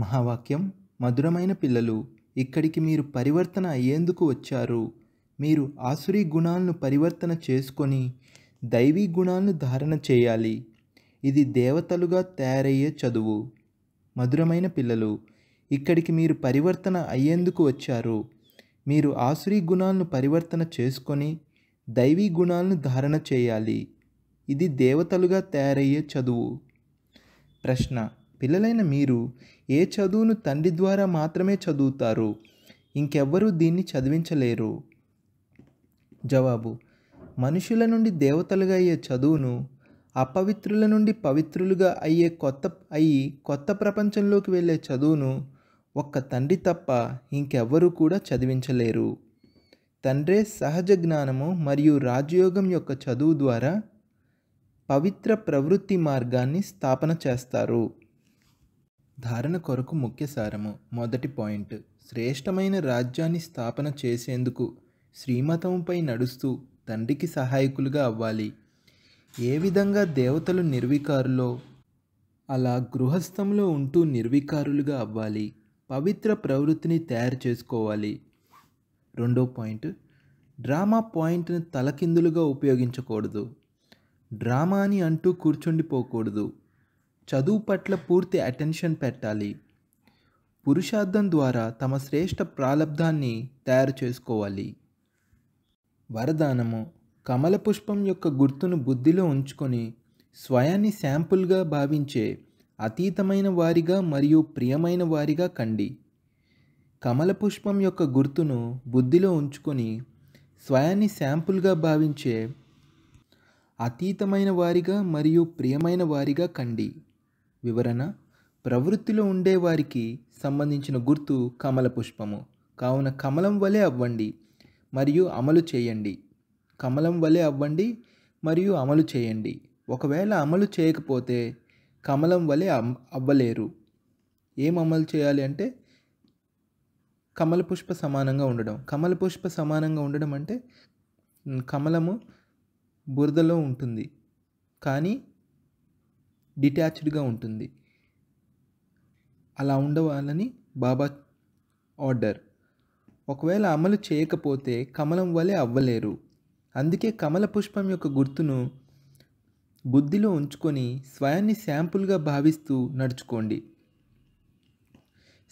మహావాక్యం మధురమైన పిల్లలు ఇక్కడికి మీరు పరివర్తన అయ్యేందుకు వచ్చారు మీరు ఆసురి గుణాలను పరివర్తన చేసుకొని దైవీ గుణాలను ధారణ చేయాలి ఇది దేవతలుగా తయారయ్యే చదువు మధురమైన పిల్లలు ఇక్కడికి మీరు పరివర్తన అయ్యేందుకు వచ్చారు మీరు ఆసురి గుణాలను పరివర్తన చేసుకొని దైవీ గుణాలను ధారణ చేయాలి ఇది దేవతలుగా తయారయ్యే చదువు ప్రశ్న పిల్లలైన మీరు ఏ చదువును తండ్రి ద్వారా మాత్రమే చదువుతారు ఇంకెవ్వరూ దీన్ని చదివించలేరు జవాబు మనుషుల నుండి దేవతలుగా అయ్యే చదువును అపవిత్రుల నుండి పవిత్రులుగా అయ్యే కొత్త అయి కొత్త ప్రపంచంలోకి వెళ్ళే చదువును ఒక్క తండ్రి తప్ప ఇంకెవ్వరూ కూడా చదివించలేరు తండ్రే సహజ జ్ఞానము మరియు రాజయోగం యొక్క చదువు ద్వారా పవిత్ర ప్రవృత్తి మార్గాన్ని స్థాపన చేస్తారు ధారణ కొరకు ముఖ్య సారము మొదటి పాయింట్ శ్రేష్టమైన రాజ్యాన్ని స్థాపన చేసేందుకు శ్రీమతంపై నడుస్తూ తండ్రికి సహాయకులుగా అవ్వాలి ఏ విధంగా దేవతలు నిర్వికారులో అలా గృహస్థంలో ఉంటూ నిర్వికారులుగా అవ్వాలి పవిత్ర ప్రవృత్తిని తయారు చేసుకోవాలి రెండో పాయింట్ డ్రామా పాయింట్ని తలకిందులుగా ఉపయోగించకూడదు డ్రామా అని అంటూ కూర్చుండిపోకూడదు చదువు పట్ల పూర్తి అటెన్షన్ పెట్టాలి పురుషార్థం ద్వారా తమ శ్రేష్ఠ ప్రాలబ్ధాన్ని తయారు చేసుకోవాలి వరదానము కమల పుష్పం యొక్క గుర్తును బుద్ధిలో ఉంచుకొని స్వయాన్ని శాంపుల్గా భావించే అతీతమైన వారిగా మరియు ప్రియమైన వారిగా కండి కమల పుష్పం యొక్క గుర్తును బుద్ధిలో ఉంచుకొని స్వయాన్ని శాంపుల్గా భావించే అతీతమైన వారిగా మరియు ప్రియమైన వారిగా కండి వివరణ ప్రవృత్తిలో ఉండేవారికి సంబంధించిన గుర్తు కమల పుష్పము కావున కమలం వలె అవ్వండి మరియు అమలు చేయండి కమలం వలె అవ్వండి మరియు అమలు చేయండి ఒకవేళ అమలు చేయకపోతే కమలం వలె అవ్వలేరు ఏం అమలు చేయాలి అంటే కమల పుష్ప సమానంగా ఉండడం కమల పుష్ప సమానంగా ఉండడం అంటే కమలము బురదలో ఉంటుంది కానీ డిటాచ్డ్గా ఉంటుంది అలా ఉండవాలని బాబా ఆర్డర్ ఒకవేళ అమలు చేయకపోతే కమలం వలె అవ్వలేరు అందుకే కమల పుష్పం యొక్క గుర్తును బుద్ధిలో ఉంచుకొని స్వయాన్ని శాంపుల్గా భావిస్తూ నడుచుకోండి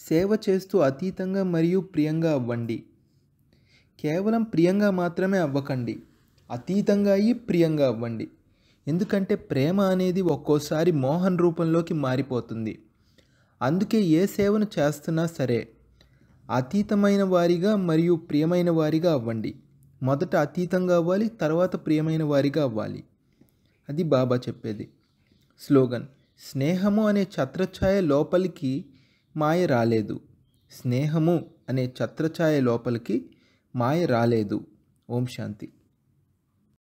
సేవ చేస్తూ అతీతంగా మరియు ప్రియంగా అవ్వండి కేవలం ప్రియంగా మాత్రమే అవ్వకండి అతీతంగా అయ్యి ప్రియంగా అవ్వండి ఎందుకంటే ప్రేమ అనేది ఒక్కోసారి మోహన్ రూపంలోకి మారిపోతుంది అందుకే ఏ సేవను చేస్తున్నా సరే అతీతమైన వారిగా మరియు ప్రియమైన వారిగా అవ్వండి మొదట అతీతంగా అవ్వాలి తర్వాత ప్రియమైన వారిగా అవ్వాలి అది బాబా చెప్పేది స్లోగన్ స్నేహము అనే ఛత్రఛాయ లోపలికి మాయ రాలేదు స్నేహము అనే ఛత్రఛాయ లోపలికి మాయ రాలేదు ఓం శాంతి